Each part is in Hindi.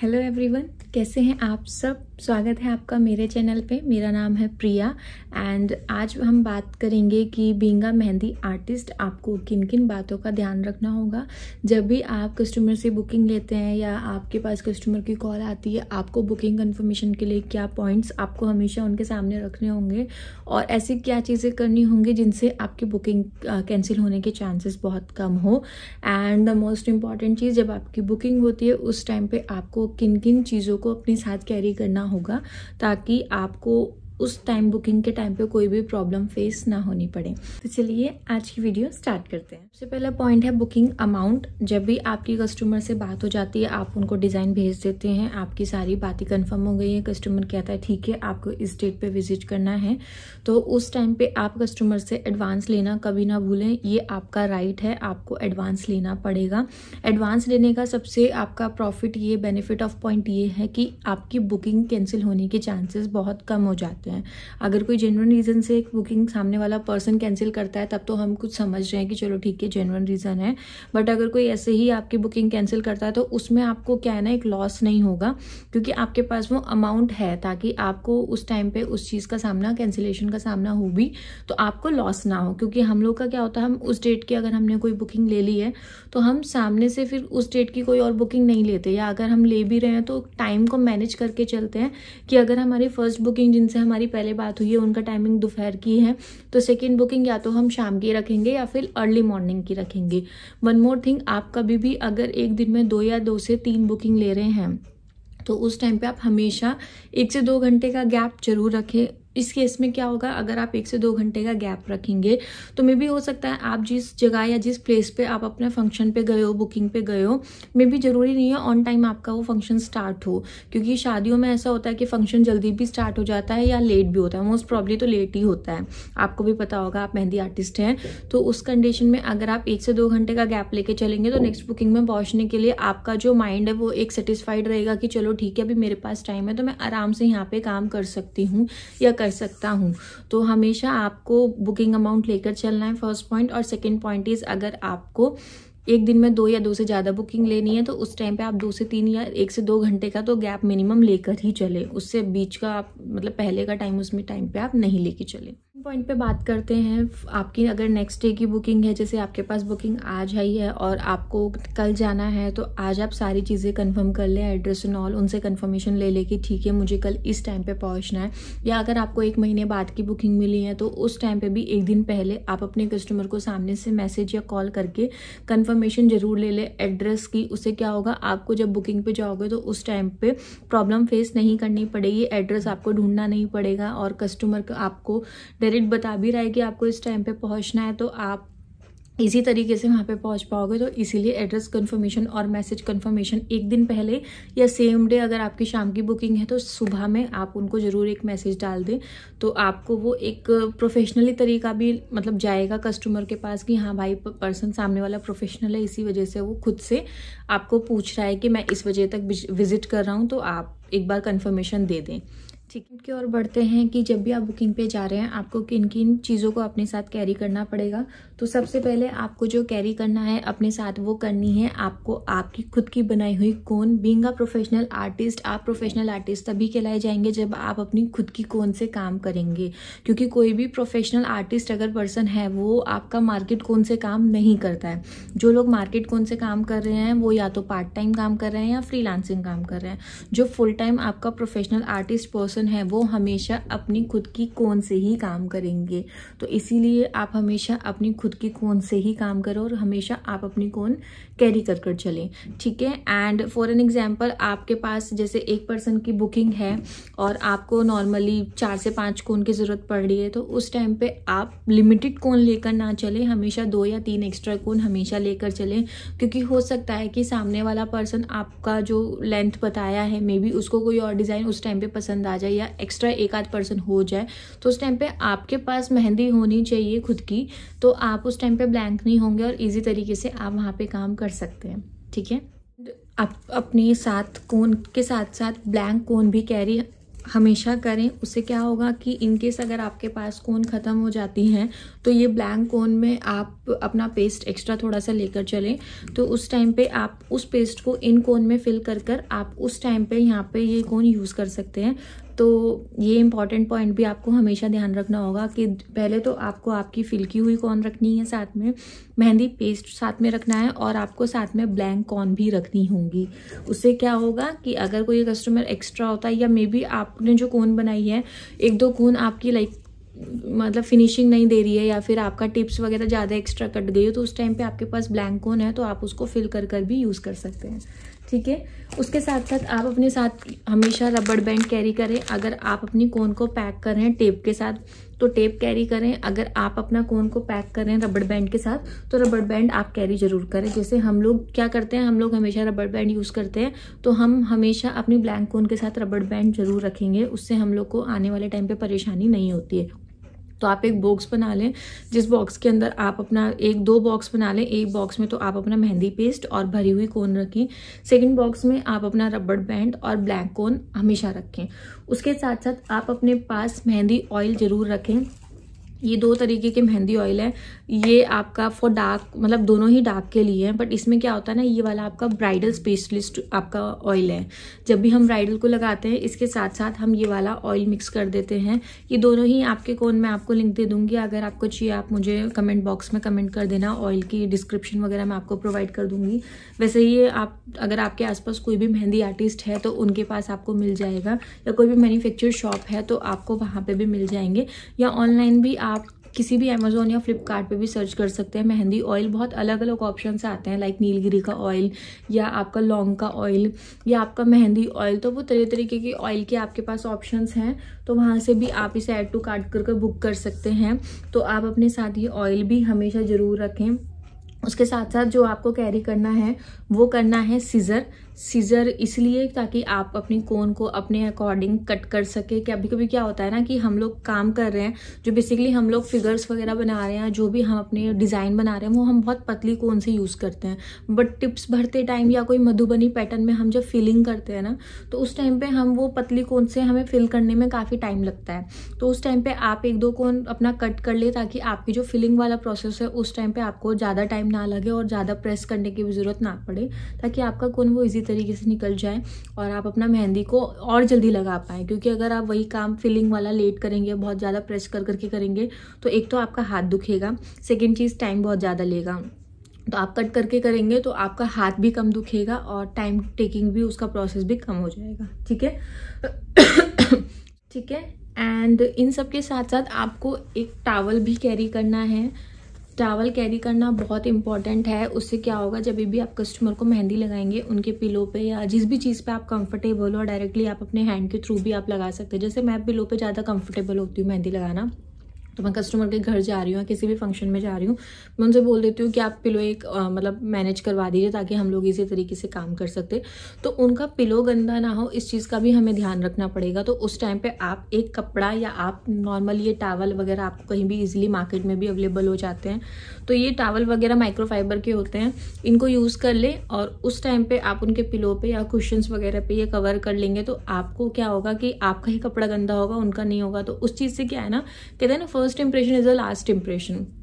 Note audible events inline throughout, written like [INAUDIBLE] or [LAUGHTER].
हेलो एवरीवन कैसे हैं आप सब स्वागत है आपका मेरे चैनल पे मेरा नाम है प्रिया एंड आज हम बात करेंगे कि बिंगा मेहंदी आर्टिस्ट आपको किन किन बातों का ध्यान रखना होगा जब भी आप कस्टमर से बुकिंग लेते हैं या आपके पास कस्टमर की कॉल आती है आपको बुकिंग कन्फर्मेशन के लिए क्या पॉइंट्स आपको हमेशा उनके सामने रखने होंगे और ऐसी क्या चीज़ें करनी होंगी जिनसे आपकी बुकिंग कैंसिल होने के चांसेस बहुत कम हो एंड द मोस्ट इम्पॉर्टेंट चीज़ जब आपकी बुकिंग होती है उस टाइम पर आपको किन किन चीज़ों को अपने साथ कैरी करना होगा ताकि आपको उस टाइम बुकिंग के टाइम पे कोई भी प्रॉब्लम फेस ना होनी पड़े तो चलिए आज की वीडियो स्टार्ट करते हैं सबसे पहला पॉइंट है बुकिंग अमाउंट जब भी आपकी कस्टमर से बात हो जाती है आप उनको डिज़ाइन भेज देते हैं आपकी सारी बातें कन्फर्म हो गई है कस्टमर कहता है ठीक है आपको इस डेट पर विजिट करना है तो उस टाइम पर आप कस्टमर से एडवांस लेना कभी ना भूलें ये आपका राइट है आपको एडवांस लेना पड़ेगा एडवांस लेने का सबसे आपका प्रॉफिट ये बेनिफिट ऑफ पॉइंट ये है कि आपकी बुकिंग कैंसिल होने के चांसेस बहुत कम हो जाते हैं सकते हैं अगर कोई जेनवन रीज़न से एक बुकिंग सामने वाला पर्सन कैंसिल करता है तब तो हम कुछ समझ रहे हैं कि चलो ठीक है जेनवन रीज़न है बट अगर कोई ऐसे ही आपकी बुकिंग कैंसिल करता है तो उसमें आपको क्या है ना एक लॉस नहीं होगा क्योंकि आपके पास वो अमाउंट है ताकि आपको उस टाइम पर उस चीज़ का सामना कैंसिलेशन का सामना हो भी तो आपको लॉस ना हो क्योंकि हम लोग का क्या होता है हम उस डेट की अगर हमने कोई बुकिंग ले ली है तो हम सामने से फिर उस डेट की कोई और बुकिंग नहीं लेते या अगर हम ले भी रहे हैं तो टाइम को मैनेज करके चलते हैं कि अगर हमारी फर्स्ट बुकिंग जिनसे हमारी हमारी पहले बात हुई है उनका टाइमिंग दोपहर की है तो सेकेंड बुकिंग या तो हम शाम की रखेंगे या फिर अर्ली मॉर्निंग की रखेंगे वन मोर थिंग आप कभी भी अगर एक दिन में दो या दो से तीन बुकिंग ले रहे हैं तो उस टाइम पे आप हमेशा एक से दो घंटे का गैप जरूर रखें इस केस में क्या होगा अगर आप एक से दो घंटे का गैप रखेंगे तो मे भी हो सकता है आप जिस जगह या जिस प्लेस पे आप अपने फंक्शन पे गए हो बुकिंग पे गए हो मे भी ज़रूरी नहीं है ऑन टाइम आपका वो फंक्शन स्टार्ट हो क्योंकि शादियों में ऐसा होता है कि फंक्शन जल्दी भी स्टार्ट हो जाता है या लेट भी होता है मोस्ट प्रॉब्ली तो लेट ही होता है आपको भी पता होगा आप मेहंदी आर्टिस्ट हैं तो उस कंडीशन में अगर आप एक से दो घंटे का गैप लेके चलेंगे तो नेक्स्ट बुकिंग में पहुँचने के लिए आपका जो माइंड है वो एक सेटिस्फाइड रहेगा कि चलो ठीक है अभी मेरे पास टाइम है तो मैं आराम से यहाँ पे काम कर सकती हूँ या कर कर सकता हूँ तो हमेशा आपको बुकिंग अमाउंट लेकर चलना है फर्स्ट पॉइंट और सेकेंड पॉइंट इज़ अगर आपको एक दिन में दो या दो से ज़्यादा बुकिंग लेनी है तो उस टाइम पे आप दो से तीन या एक से दो घंटे का तो गैप मिनिमम लेकर ही चले उससे बीच का आप मतलब पहले का टाइम उसमें टाइम पे आप नहीं लेके चले पॉइंट पे बात करते हैं आपकी अगर नेक्स्ट डे की बुकिंग है जैसे आपके पास बुकिंग आज आई है और आपको कल जाना है तो आज आप सारी चीज़ें कंफर्म कर लें एड्रेस एंड ऑल उनसे कंफर्मेशन ले लें कि ठीक है मुझे कल इस टाइम पे पहुंचना है या अगर आपको एक महीने बाद की बुकिंग मिली है तो उस टाइम पर भी एक दिन पहले आप अपने कस्टमर को सामने से मैसेज या कॉल करके कन्फर्मेशन ज़रूर ले लें एड्रेस की उससे क्या होगा आपको जब बुकिंग पर जाओगे तो उस टाइम पर प्रॉब्लम फेस नहीं करनी पड़ेगी एड्रेस आपको ढूंढना नहीं पड़ेगा और कस्टमर आपको डायरेक्ट गाइड बता भी रहा है कि आपको इस टाइम पे पहुंचना है तो आप इसी तरीके से वहाँ पे पहुँच पाओगे तो इसीलिए एड्रेस कंफर्मेशन और मैसेज कंफर्मेशन एक दिन पहले या सेम डे अगर आपकी शाम की बुकिंग है तो सुबह में आप उनको ज़रूर एक मैसेज डाल दें तो आपको वो एक प्रोफेशनली तरीका भी मतलब जाएगा कस्टमर के पास कि हाँ भाई पर्सन सामने वाला प्रोफेशनल है इसी वजह से वो खुद से आपको पूछ रहा है कि मैं इस वजह तक विजिट कर रहा हूँ तो आप एक बार कन्फर्मेशन दे दें टिकट की ओर बढ़ते हैं कि जब भी आप बुकिंग पे जा रहे हैं आपको किन किन चीज़ों को अपने साथ कैरी करना पड़ेगा तो सबसे पहले आपको जो कैरी करना है अपने साथ वो करनी है आपको आपकी खुद की बनाई हुई cone being a professional artist आप प्रोफेशनल आर्टिस्ट तभी कहलाए जाएंगे जब आप अपनी खुद की कोन से काम करेंगे क्योंकि कोई भी प्रोफेशनल आर्टिस्ट अगर पर्सन है वो आपका मार्केट कौन से काम नहीं करता है जो लोग मार्केट कौन से काम कर रहे हैं वो या तो पार्ट टाइम काम कर रहे हैं या फ्री काम कर रहे हैं जो फुल टाइम आपका प्रोफेशनल आर्टिस्ट पर्सन पर्सन है वो हमेशा अपनी खुद की कोन से ही काम करेंगे तो इसीलिए आप हमेशा अपनी खुद की कोन से ही काम करो और हमेशा आप अपनी कोन कैरी कर कर चलें ठीक है एंड फॉर एन एग्जाम्पल आपके पास जैसे एक पर्सन की बुकिंग है और आपको नॉर्मली चार से पाँच कोन की ज़रूरत पड़ रही है तो उस टाइम पे आप लिमिटेड कोन लेकर ना चलें हमेशा दो या तीन एक्स्ट्रा कोन हमेशा लेकर चलें क्योंकि हो सकता है कि सामने वाला पर्सन आपका जो लेंथ बताया है मे बी उसको कोई और डिज़ाइन उस टाइम पे पसंद आ जाए जाए या एक्स्ट्रा एक आध पर्सन हो जाए तो उस टाइम पे आपके पास मेहंदी होनी चाहिए खुद की तो आप उस टाइम पे ब्लैंक नहीं होंगे और इजी तरीके से आप वहाँ पे काम कर सकते हैं ठीक है आप अपने साथ कौन के साथ साथ ब्लैंक कौन भी कैरी हमेशा करें उससे क्या होगा कि इनकेस अगर आपके पास कौन ख़त्म हो जाती हैं तो ये ब्लैंक कौन में आप अपना पेस्ट एक्स्ट्रा थोड़ा सा लेकर चलें तो उस टाइम पे आप उस पेस्ट को इन कौन में फिल कर कर आप उस टाइम पे यहाँ पे ये कौन यूज़ कर सकते हैं तो ये इंपॉर्टेंट पॉइंट भी आपको हमेशा ध्यान रखना होगा कि पहले तो आपको आपकी फिलकी हुई कॉर्न रखनी है साथ में मेहंदी पेस्ट साथ में रखना है और आपको साथ में ब्लैंक कॉर्न भी रखनी होगी उससे क्या होगा कि अगर कोई कस्टमर एक्स्ट्रा होता है या मे बी आपने जो कोन बनाई है एक दो कोन आपकी लाइक मतलब फिनिशिंग नहीं दे रही है या फिर आपका टिप्स वगैरह ज़्यादा एक्स्ट्रा कट गई हो तो उस टाइम पे आपके पास ब्लैंक कोन है तो आप उसको फिल कर कर भी यूज़ कर सकते हैं ठीक है उसके साथ साथ आप अपने साथ हमेशा रबड़ बैंड कैरी करें अगर आप अपनी कोन को पैक कर रहे हैं टेप के साथ तो टेप कैरी करें अगर आप अपना कोन को पैक कर रहे हैं रबड़ बैंड के साथ तो रबड़ बैंड आप कैरी जरूर करें जैसे हम लोग क्या करते हैं हम लोग हमेशा रबड़ बैंड यूज़ करते हैं तो हम हमेशा अपनी ब्लैंक कोन के साथ रबड़ बैंड जरूर रखेंगे उससे हम लोग को आने वाले टाइम पर परेशानी नहीं होती है तो आप एक बॉक्स बना लें जिस बॉक्स के अंदर आप अपना एक दो बॉक्स बना लें एक बॉक्स में तो आप अपना मेहंदी पेस्ट और भरी हुई कोन रखें सेकंड बॉक्स में आप अपना रबड़ बैंड और ब्लैक कोन हमेशा रखें उसके साथ साथ आप अपने पास मेहंदी ऑयल ज़रूर रखें ये दो तरीके के मेहंदी ऑयल है ये आपका फॉर डार्क मतलब दोनों ही डार्क के लिए हैं बट इसमें क्या होता है ना ये वाला आपका ब्राइडल स्पेशलिस्ट आपका ऑयल है जब भी हम ब्राइडल को लगाते हैं इसके साथ साथ हम ये वाला ऑयल मिक्स कर देते हैं ये दोनों ही आपके कोन मैं आपको लिंक दे दूंगी अगर आपको चाहिए आप मुझे कमेंट बॉक्स में कमेंट कर देना ऑयल की डिस्क्रिप्शन वगैरह मैं आपको प्रोवाइड कर दूंगी वैसे ये आप अगर आपके आसपास कोई भी मेहंदी आर्टिस्ट है तो उनके पास आपको मिल जाएगा या कोई भी मैन्युफैक्चर शॉप है तो आपको वहाँ पर भी मिल जाएंगे या ऑनलाइन भी आप किसी भी अमेजोन या फ्लिपकार्ट पे भी सर्च कर सकते हैं मेहंदी ऑयल बहुत अलग अलग ऑप्शन से आते हैं लाइक नीलगिरी का ऑयल या आपका लौंग का ऑयल या आपका मेहंदी ऑयल तो वो तरह तरीके के ऑयल के आपके पास ऑप्शन हैं तो वहाँ से भी आप इसे ऐड टू कार्ट कर बुक कर सकते हैं तो आप अपने साथ ये ऑयल भी हमेशा ज़रूर रखें उसके साथ साथ जो आपको कैरी करना है वो करना है सीज़र सीज़र इसलिए ताकि आप अपनी कोन को अपने अकॉर्डिंग कट कर सके कि अभी कभी क्या होता है ना कि हम लोग काम कर रहे हैं जो बेसिकली हम लोग फिगर्स वगैरह बना रहे हैं जो भी हम अपने डिज़ाइन बना रहे हैं वो हम बहुत पतली कोन से यूज़ करते हैं बट टिप्स भरते टाइम या कोई मधुबनी पैटर्न में हम जब फिलिंग करते हैं ना तो उस टाइम पर हम वो पतली कोन से हमें फिल करने में काफ़ी टाइम लगता है तो उस टाइम पर आप एक दो कोन अपना कट कर ले ताकि आपकी जो फिलिंग वाला प्रोसेस है उस टाइम पर आपको ज़्यादा टाइम ना लगे और ज़्यादा प्रेस करने की भी ज़रूरत ना पड़े ताकि आपका कोन वो ईजी तरीके से निकल जाए और आप अपना मेहंदी को और जल्दी लगा पाएँ क्योंकि अगर आप वही काम फिलिंग वाला लेट करेंगे बहुत ज़्यादा प्रेस कर करके करेंगे तो एक तो आपका हाथ दुखेगा सेकेंड चीज़ टाइम बहुत ज़्यादा लेगा तो आप कट करके करेंगे तो आपका हाथ भी कम दुखेगा और टाइम टेकिंग भी उसका प्रोसेस भी कम हो जाएगा ठीक है [COUGHS] ठीक है एंड इन सब के साथ साथ आपको एक टावल भी कैरी करना है टावल कैरी करना बहुत इंपॉर्टेंट है उससे क्या होगा जब भी आप कस्टमर को मेहंदी लगाएंगे उनके पिलो पे या जिस भी चीज़ पे आप कंफर्टेबल हो डायरेक्टली आप अपने हैंड के थ्रू भी आप लगा सकते हैं जैसे मैं पिलो पे ज़्यादा कंफर्टेबल होती हूँ मेहंदी लगाना तो मैं कस्टमर के घर जा रही हूँ या किसी भी फंक्शन में जा रही हूँ मैं उनसे बोल देती हूँ कि आप पिलो एक आ, मतलब मैनेज करवा दीजिए ताकि हम लोग इसी तरीके से काम कर सकते तो उनका पिलो गंदा ना हो इस चीज़ का भी हमें ध्यान रखना पड़ेगा तो उस टाइम पर आप एक कपड़ा या आप नॉर्मल ये टावल वगैरह आपको कहीं भी ईजिली मार्केट में भी अवेलेबल हो जाते हैं तो ये टावल वगैरह माइक्रोफाइबर के होते हैं इनको यूज़ कर लें और उस टाइम पर आप उनके पिलो पर या कुशंस वगैरह पर ये कवर कर लेंगे तो आपको क्या होगा कि आपका ही कपड़ा गंदा होगा उनका नहीं होगा तो उस चीज़ से क्या है ना कहते हैं ना first first impression is the last impression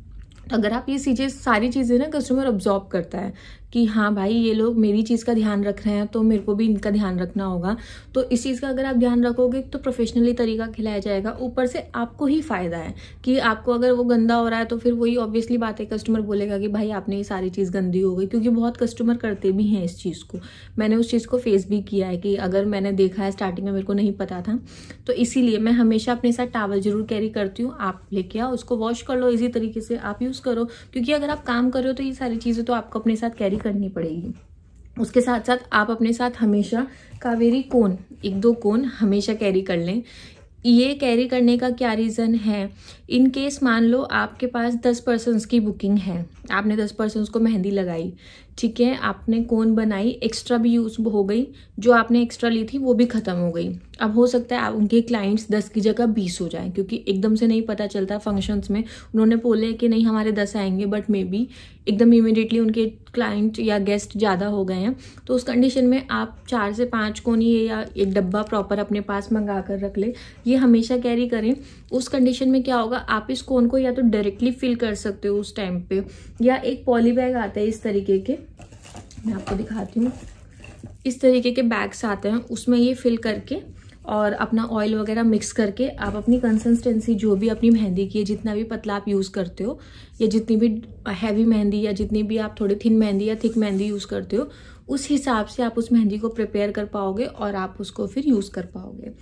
तो अगर आप ये चीज़ें सारी चीज़ें ना कस्टमर ऑब्जॉर्व करता है कि हाँ भाई ये लोग मेरी चीज़ का ध्यान रख रहे हैं तो मेरे को भी इनका ध्यान रखना होगा तो इस चीज़ का अगर आप ध्यान रखोगे तो प्रोफेशनली तरीका खिलाया जाएगा ऊपर से आपको ही फ़ायदा है कि आपको अगर वो गंदा हो रहा है तो फिर वही ऑब्वियसली बात है कस्टमर बोलेगा कि भाई आपने ये सारी चीज़ गंदी हो गई क्योंकि बहुत कस्टमर करते भी हैं इस चीज़ को मैंने उस चीज़ को फेस भी किया है कि अगर मैंने देखा है स्टार्टिंग में मेरे को नहीं पता था तो इसीलिए मैं हमेशा अपने साथ टावल जरूर कैरी करती हूँ आप लेके आओ उसको वॉश कर लो इसी तरीके से आप यूज़ यूज़ करो क्योंकि अगर आप काम कर रहे हो तो ये सारी चीज़ें तो आपको अपने साथ कैरी करनी पड़ेगी उसके साथ साथ आप अपने साथ हमेशा कावेरी कोन एक दो कोन हमेशा कैरी कर लें ये कैरी करने का क्या रीज़न है इन केस मान लो आपके पास दस पर्सनस की बुकिंग है आपने दस पर्सनस को मेहंदी लगाई ठीक है आपने कोन बनाई एक्स्ट्रा भी यूज़ हो गई जो आपने एक्स्ट्रा ली थी वो भी ख़त्म हो गई अब हो सकता है आप उनके क्लाइंट्स दस की जगह बीस हो जाए क्योंकि एकदम से नहीं पता चलता फंक्शंस में उन्होंने बोले कि नहीं हमारे दस आएंगे बट मे बी एकदम इमिडिएटली उनके क्लाइंट या गेस्ट ज़्यादा हो गए हैं तो उस कंडीशन में आप चार से पाँच ये या एक डब्बा प्रॉपर अपने पास मंगा कर रख ले ये हमेशा कैरी करें उस कंडीशन में क्या होगा आप इस कोन को या तो डायरेक्टली फिल कर सकते हो उस टाइम पे या एक पॉली बैग आता है इस तरीके के मैं आपको दिखाती हूँ इस तरीके के बैग्स आते हैं उसमें ये फिल करके और अपना ऑयल वगैरह मिक्स करके आप अपनी कंसिस्टेंसी जो भी अपनी मेहंदी की है जितना भी पतला आप यूज़ करते हो या जितनी भी हैवी मेहंदी या जितनी भी आप थोड़ी थिन मेहंदी या थिक मेहंदी यूज़ करते हो उस हिसाब से आप उस मेहंदी को प्रिपेयर कर पाओगे और आप उसको फिर यूज़ कर पाओगे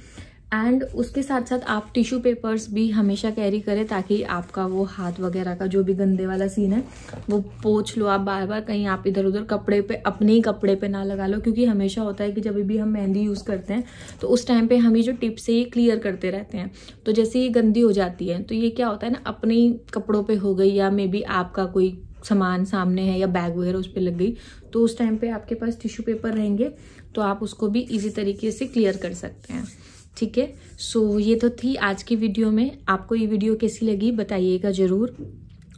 एंड उसके साथ साथ आप टिश्यू पेपर्स भी हमेशा कैरी करें ताकि आपका वो हाथ वगैरह का जो भी गंदे वाला सीन है वो पोछ लो आप बार बार कहीं आप इधर उधर कपड़े पे अपने ही कपड़े पे ना लगा लो क्योंकि हमेशा होता है कि जब भी हम मेहंदी यूज़ करते हैं तो उस टाइम पे हम ये जो टिप्स है ये क्लियर करते रहते हैं तो जैसे ये गंदी हो जाती है तो ये क्या होता है ना अपने कपड़ों पर हो गई या मे बी आपका कोई सामान सामने है या बैग वगैरह उस पर लग गई तो उस टाइम पर आपके पास टिश्यू पेपर रहेंगे तो आप उसको भी ईजी तरीके से क्लियर कर सकते हैं ठीक है सो ये तो थी आज की वीडियो में आपको ये वीडियो कैसी लगी बताइएगा ज़रूर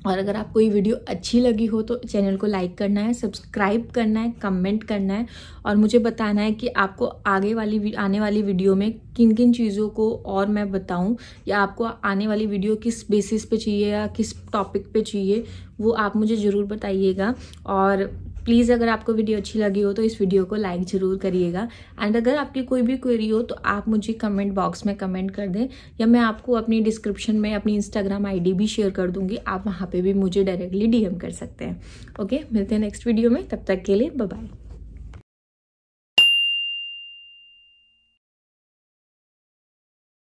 और अगर आपको ये वीडियो अच्छी लगी हो तो चैनल को लाइक करना है सब्सक्राइब करना है कमेंट करना है और मुझे बताना है कि आपको आगे वाली आने वाली वीडियो में किन किन चीज़ों को और मैं बताऊं या आपको आने वाली वीडियो किस बेसिस पे चाहिए या किस टॉपिक पे चाहिए वो आप मुझे ज़रूर बताइएगा और प्लीज़ अगर आपको वीडियो अच्छी लगी हो तो इस वीडियो को लाइक ज़रूर करिएगा एंड अगर आपकी कोई भी क्वेरी हो तो आप मुझे कमेंट बॉक्स में कमेंट कर दें या मैं आपको अपनी डिस्क्रिप्शन में अपनी इंस्टाग्राम आई भी शेयर कर दूँगी आप वहाँ पर भी मुझे डायरेक्टली डी कर सकते हैं ओके मिलते हैं नेक्स्ट वीडियो में तब तक के लिए बाय